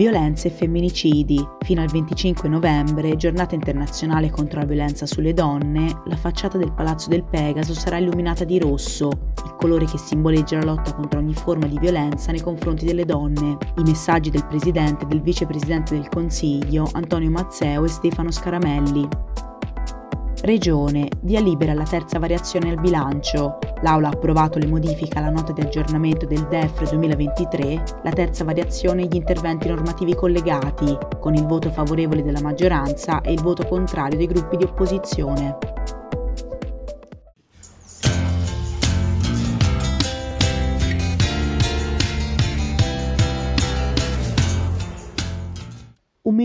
Violenze e femminicidi. Fino al 25 novembre, giornata internazionale contro la violenza sulle donne, la facciata del Palazzo del Pegaso sarà illuminata di rosso, il colore che simboleggia la lotta contro ogni forma di violenza nei confronti delle donne. I messaggi del presidente e del vicepresidente del Consiglio, Antonio Mazzeo e Stefano Scaramelli. Regione, via libera alla terza variazione al bilancio. L'Aula ha approvato le modifiche alla nota di aggiornamento del DEF 2023, la terza variazione e gli interventi normativi collegati, con il voto favorevole della maggioranza e il voto contrario dei gruppi di opposizione.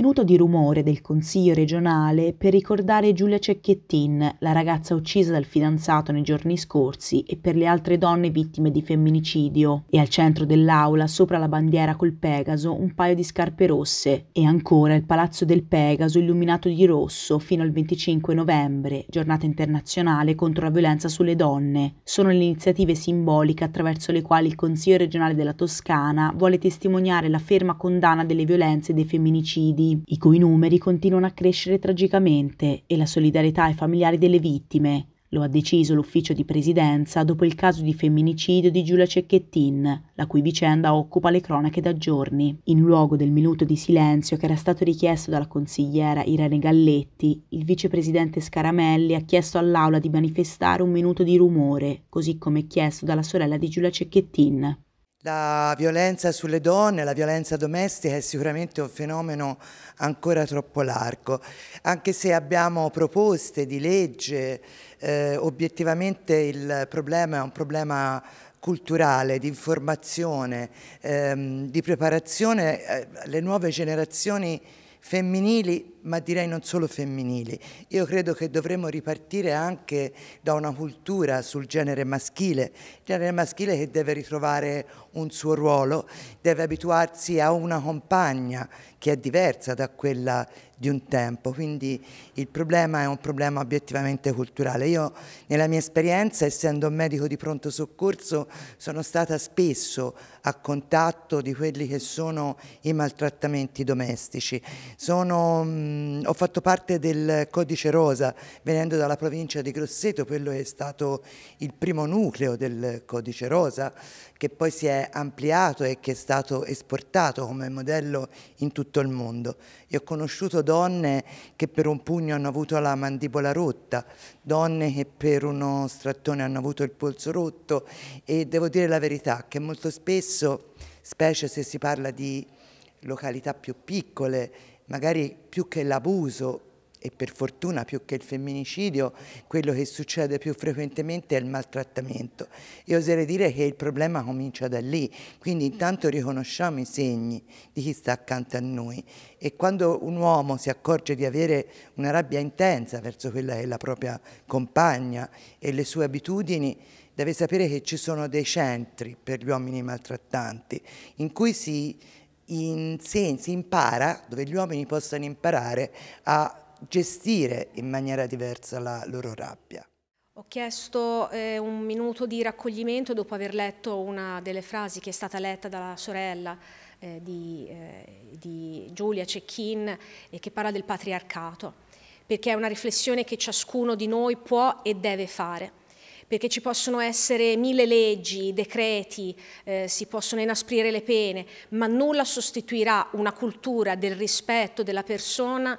minuto di rumore del Consiglio regionale per ricordare Giulia Cecchettin, la ragazza uccisa dal fidanzato nei giorni scorsi, e per le altre donne vittime di femminicidio. E al centro dell'aula, sopra la bandiera col Pegaso, un paio di scarpe rosse. E ancora il Palazzo del Pegaso illuminato di rosso fino al 25 novembre, giornata internazionale contro la violenza sulle donne. Sono le iniziative simboliche attraverso le quali il Consiglio regionale della Toscana vuole testimoniare la ferma condanna delle violenze e dei femminicidi i cui numeri continuano a crescere tragicamente e la solidarietà ai familiari delle vittime, lo ha deciso l'ufficio di presidenza dopo il caso di femminicidio di Giulia Cecchettin, la cui vicenda occupa le cronache da giorni. In luogo del minuto di silenzio che era stato richiesto dalla consigliera Irene Galletti, il vicepresidente Scaramelli ha chiesto all'aula di manifestare un minuto di rumore, così come chiesto dalla sorella di Giulia Cecchettin. La violenza sulle donne, la violenza domestica è sicuramente un fenomeno ancora troppo largo, anche se abbiamo proposte di legge, eh, obiettivamente il problema è un problema culturale, di informazione, ehm, di preparazione, eh, le nuove generazioni femminili ma direi non solo femminili. Io credo che dovremmo ripartire anche da una cultura sul genere maschile, genere maschile che deve ritrovare un suo ruolo, deve abituarsi a una compagna che è diversa da quella di un tempo, quindi il problema è un problema obiettivamente culturale. Io nella mia esperienza, essendo un medico di pronto soccorso, sono stata spesso a contatto di quelli che sono i maltrattamenti domestici. Sono mm, Ehm, ho fatto parte del Codice Rosa venendo dalla provincia di Grosseto, quello è stato il primo nucleo del Codice Rosa che poi si è ampliato e che è stato esportato come modello in tutto il mondo. Io ho conosciuto donne che per un pugno hanno avuto la mandibola rotta, donne che per uno strattone hanno avuto il polso rotto e devo dire la verità che molto spesso, specie se si parla di località più piccole magari più che l'abuso e per fortuna più che il femminicidio, quello che succede più frequentemente è il maltrattamento. Io oserei dire che il problema comincia da lì, quindi intanto riconosciamo i segni di chi sta accanto a noi e quando un uomo si accorge di avere una rabbia intensa verso quella che è la propria compagna e le sue abitudini, deve sapere che ci sono dei centri per gli uomini maltrattanti in cui si in, si impara, dove gli uomini possano imparare a gestire in maniera diversa la loro rabbia. Ho chiesto eh, un minuto di raccoglimento dopo aver letto una delle frasi che è stata letta dalla sorella eh, di, eh, di, Giulia Cecchin eh, che parla del patriarcato, perché è una riflessione che ciascuno di noi può e deve fare perché ci possono essere mille leggi, decreti, eh, si possono inasprire le pene, ma nulla sostituirà una cultura del rispetto della persona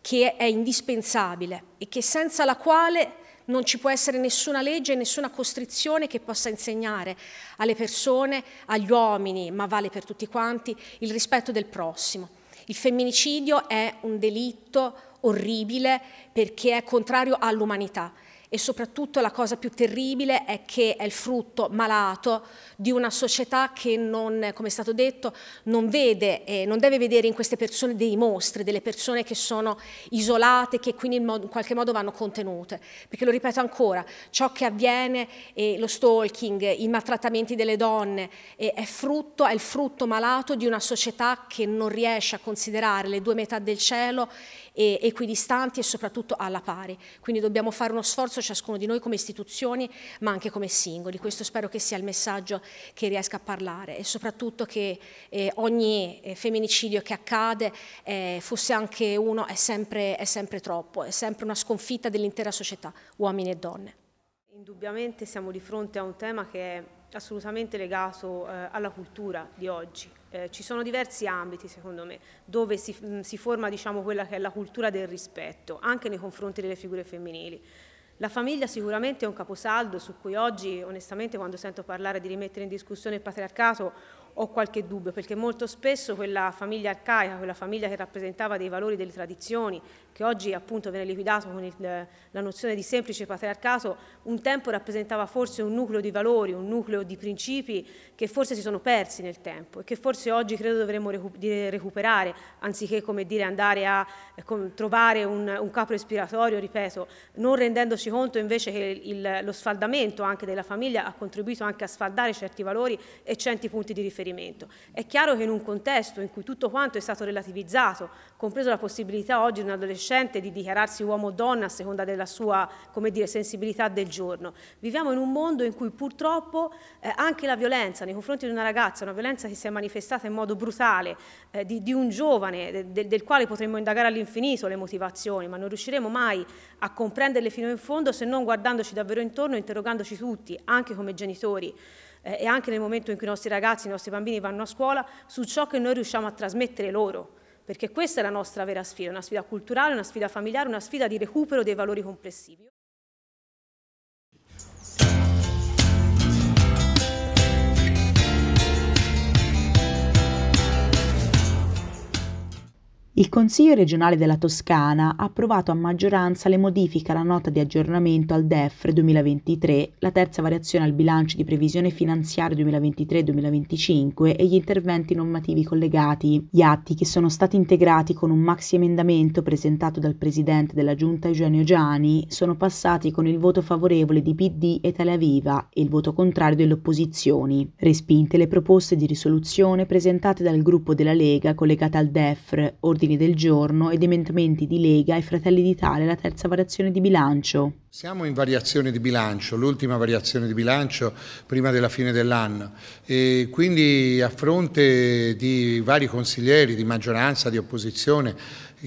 che è indispensabile e che senza la quale non ci può essere nessuna legge, nessuna costrizione che possa insegnare alle persone, agli uomini, ma vale per tutti quanti, il rispetto del prossimo. Il femminicidio è un delitto orribile perché è contrario all'umanità e soprattutto la cosa più terribile è che è il frutto malato di una società che non, come è stato detto, non vede e non deve vedere in queste persone dei mostri, delle persone che sono isolate, che quindi in, modo, in qualche modo vanno contenute. Perché lo ripeto ancora, ciò che avviene, eh, lo stalking, i maltrattamenti delle donne, eh, è, frutto, è il frutto malato di una società che non riesce a considerare le due metà del cielo e equidistanti e soprattutto alla pari. Quindi dobbiamo fare uno sforzo ciascuno di noi come istituzioni ma anche come singoli. Questo spero che sia il messaggio che riesca a parlare e soprattutto che eh, ogni eh, femminicidio che accade eh, fosse anche uno è sempre, è sempre troppo, è sempre una sconfitta dell'intera società, uomini e donne. Indubbiamente siamo di fronte a un tema che è assolutamente legato eh, alla cultura di oggi, eh, ci sono diversi ambiti, secondo me, dove si, mh, mm, si forma diciamo, quella che è la cultura del rispetto, anche nei confronti delle figure femminili. La famiglia sicuramente è un caposaldo su cui oggi, onestamente, quando sento parlare di rimettere in discussione il patriarcato, ho qualche dubbio, perché molto spesso quella famiglia arcaica, quella famiglia che rappresentava dei valori, delle tradizioni, che oggi appunto viene liquidato con il, la nozione di semplice patriarcato, un tempo rappresentava forse un nucleo di valori, un nucleo di principi che forse si sono persi nel tempo e che forse oggi credo dovremmo recuperare, anziché come dire andare a eh, trovare un, un capo espiratorio, ripeto, non rendendoci conto invece che il, lo sfaldamento anche della famiglia ha contribuito anche a sfaldare certi valori e certi punti di riferimento riferimento. È chiaro che in un contesto in cui tutto quanto è stato relativizzato, compreso la possibilità oggi di un adolescente di dichiararsi uomo o donna a seconda della sua dire, sensibilità del giorno, viviamo in un mondo in cui purtroppo eh, anche la violenza nei confronti di una ragazza, una violenza che si è manifestata in modo brutale, eh, di, di, un giovane de, del quale potremmo indagare all'infinito le motivazioni, ma non riusciremo mai a comprenderle fino in fondo se non guardandoci davvero intorno e interrogandoci tutti, anche come genitori eh, e anche nel momento in cui i nostri ragazzi, i nostri bambini vanno a scuola, su ciò che noi riusciamo a trasmettere loro, perché questa è la nostra vera sfida, una sfida culturale, una sfida familiare, una sfida di recupero dei valori complessivi. Il Consiglio regionale della Toscana ha approvato a maggioranza le modifiche alla nota di aggiornamento al DEF 2023, la terza variazione al bilancio di previsione finanziaria 2023-2025 e gli interventi normativi collegati. Gli atti che sono stati integrati con un maxi emendamento presentato dal presidente della Giunta Eugenio Giani sono passati con il voto favorevole di PD e Italia Viva e il voto contrario delle opposizioni. Respinte le proposte di risoluzione presentate dal gruppo della Lega collegate al DEF, ordine ordini del giorno ed emendamenti di Lega e Fratelli d'Italia la terza variazione di bilancio. Siamo in variazione di bilancio, l'ultima variazione di bilancio prima della fine dell'anno e quindi a fronte di vari consiglieri di maggioranza, di opposizione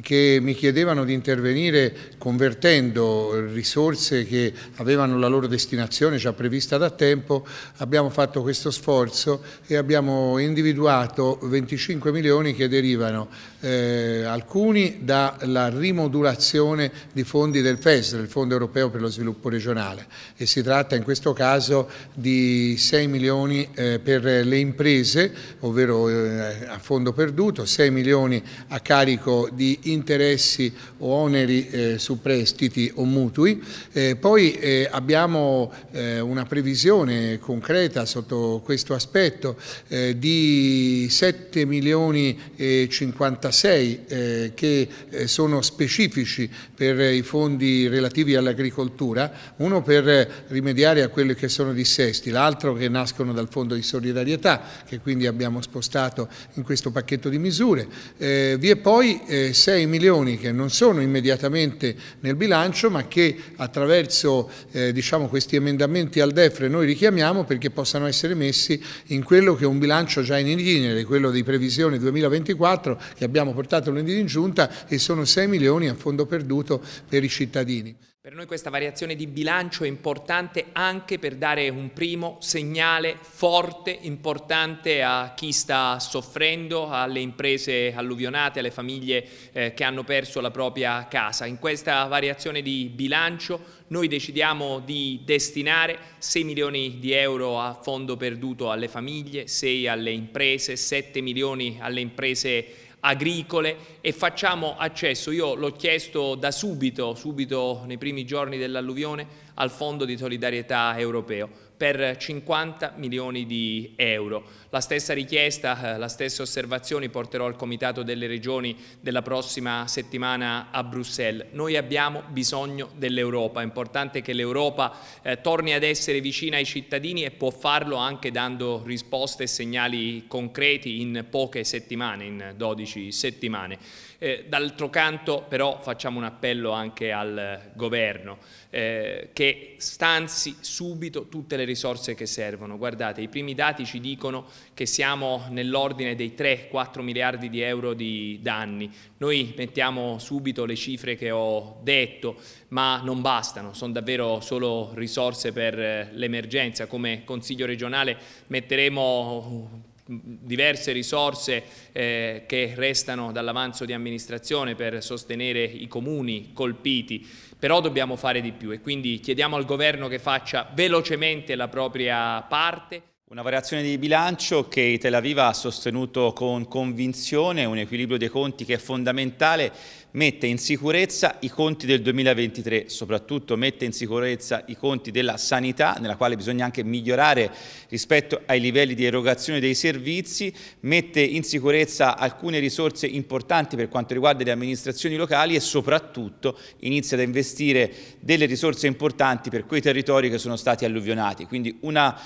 che mi chiedevano di intervenire convertendo risorse che avevano la loro destinazione già prevista da tempo, abbiamo fatto questo sforzo e abbiamo individuato 25 milioni che derivano eh, alcuni dalla rimodulazione di fondi del FESR, il Fondo Europeo per lo Sviluppo Regionale e si tratta in questo caso di 6 milioni eh, per le imprese, ovvero eh, a fondo perduto, 6 milioni a carico di interessi o oneri eh, su prestiti o mutui. Eh, poi eh, abbiamo eh, una previsione concreta sotto questo aspetto eh, di 7 milioni e 56 eh, che sono specifici per i fondi relativi all'agricoltura, uno per rimediare a quelli che sono dissesti, l'altro che nascono dal fondo di solidarietà che quindi abbiamo spostato in questo pacchetto di misure. vi è poi eh, 6 milioni che non sono immediatamente nel bilancio ma che attraverso eh, diciamo, questi emendamenti al DEFRE noi richiamiamo perché possano essere messi in quello che è un bilancio già in itinere, quello di previsione 2024 che abbiamo portato lunedì in giunta e sono 6 milioni a fondo perduto per i cittadini. Per noi questa variazione di bilancio è importante anche per dare un primo segnale forte, importante a chi sta soffrendo, alle imprese alluvionate, alle famiglie eh, che hanno perso la propria casa. In questa variazione di bilancio noi decidiamo di destinare 6 milioni di euro a fondo perduto alle famiglie, 6 alle imprese, 7 milioni alle imprese agricole e facciamo accesso, io l'ho chiesto da subito, subito nei primi giorni dell'alluvione, al Fondo di solidarietà europeo per 50 milioni di euro. La stessa richiesta, eh, la stessa osservazione porterò al Comitato delle Regioni della prossima settimana a Bruxelles. Noi abbiamo bisogno dell'Europa, è importante che l'Europa eh, torni ad essere vicina ai cittadini e può farlo anche dando risposte e segnali concreti in poche settimane, in 12 settimane. Eh, D'altro canto però facciamo un appello anche al Governo eh, che stanzi subito tutte le risorse che servono. Guardate, i primi dati ci dicono che siamo nell'ordine dei 3-4 miliardi di euro di danni. Noi mettiamo subito le cifre che ho detto, ma non bastano, sono davvero solo risorse per eh, l'emergenza. Come Consiglio regionale metteremo diverse risorse eh, che restano dall'avanzo di amministrazione per sostenere i comuni colpiti, però dobbiamo fare di più e quindi chiediamo al governo che faccia velocemente la propria parte. Una variazione di bilancio che Tel Aviv ha sostenuto con convinzione, un equilibrio dei conti che è fondamentale mette in sicurezza i conti del 2023, soprattutto mette in sicurezza i conti della sanità, nella quale bisogna anche migliorare rispetto ai livelli di erogazione dei servizi, mette in sicurezza alcune risorse importanti per quanto riguarda le amministrazioni locali e soprattutto inizia ad investire delle risorse importanti per quei territori che sono stati alluvionati. Quindi una,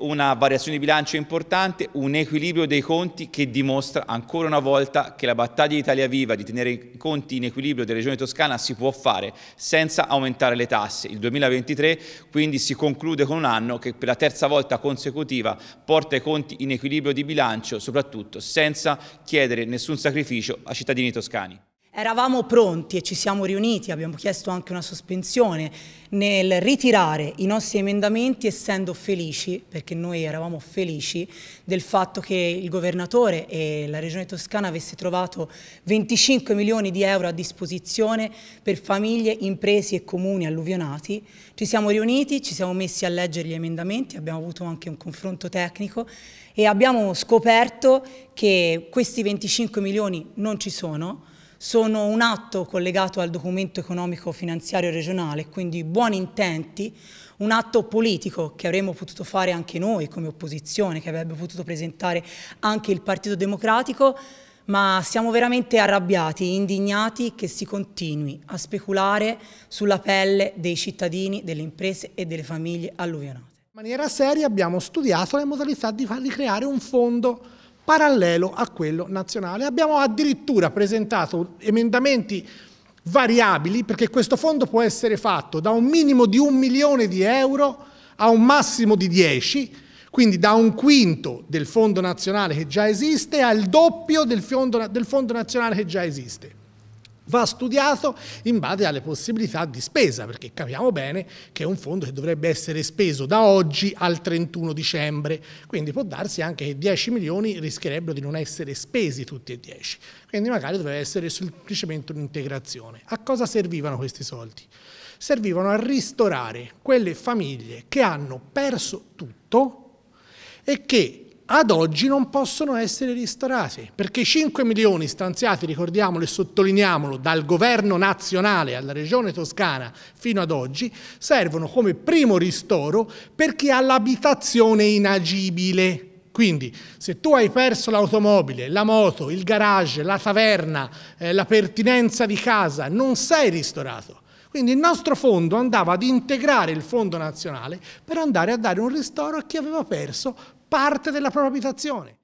una variazione di bilancio importante, un equilibrio dei conti che dimostra ancora una volta che la battaglia di Italia Viva di tenere i conti conti in equilibrio della Regione Toscana si può fare senza aumentare le tasse. Il 2023 quindi si conclude con un anno che per la terza volta consecutiva porta i conti in equilibrio di bilancio, soprattutto senza chiedere nessun sacrificio ai cittadini toscani. Eravamo pronti e ci siamo riuniti, abbiamo chiesto anche una sospensione nel ritirare i nostri emendamenti essendo felici, perché noi eravamo felici, del fatto che il governatore e la regione toscana avesse trovato 25 milioni di euro a disposizione per famiglie, imprese e comuni alluvionati. Ci siamo riuniti, ci siamo messi a leggere gli emendamenti, abbiamo avuto anche un confronto tecnico e abbiamo scoperto che questi 25 milioni non ci sono, sono un atto collegato al documento economico finanziario regionale, quindi buoni intenti, un atto politico che avremmo potuto fare anche noi come opposizione, che avrebbe potuto presentare anche il Partito Democratico, ma siamo veramente arrabbiati, indignati che si continui a speculare sulla pelle dei cittadini, delle imprese e delle famiglie alluvionate. In maniera seria abbiamo studiato le modalità di, di creare un fondo parallelo a quello nazionale. Abbiamo addirittura presentato emendamenti variabili perché questo fondo può essere fatto da un minimo di un milione di euro a un massimo di 10, quindi da un quinto del fondo nazionale che già esiste al doppio del fondo, del fondo nazionale che già esiste va studiato in base alle possibilità di spesa, perché capiamo bene che è un fondo che dovrebbe essere speso da oggi al 31 dicembre, quindi può darsi anche che 10 milioni rischierebbero di non essere spesi tutti e 10, quindi magari dovrebbe essere semplicemente un'integrazione. A cosa servivano questi soldi? Servivano a ristorare quelle famiglie che hanno perso tutto e che ad oggi non possono essere ristorati, perché 5 milioni stanziati, ricordiamolo e sottolineiamolo, dal governo nazionale alla regione toscana fino ad oggi, servono come primo ristoro per chi ha l'abitazione inagibile. Quindi se tu hai perso l'automobile, la moto, il garage, la taverna, eh, la pertinenza di casa, non sei ristorato. Quindi il nostro fondo andava ad integrare il fondo nazionale per andare a dare un ristoro a chi aveva perso parte della propria abitazione.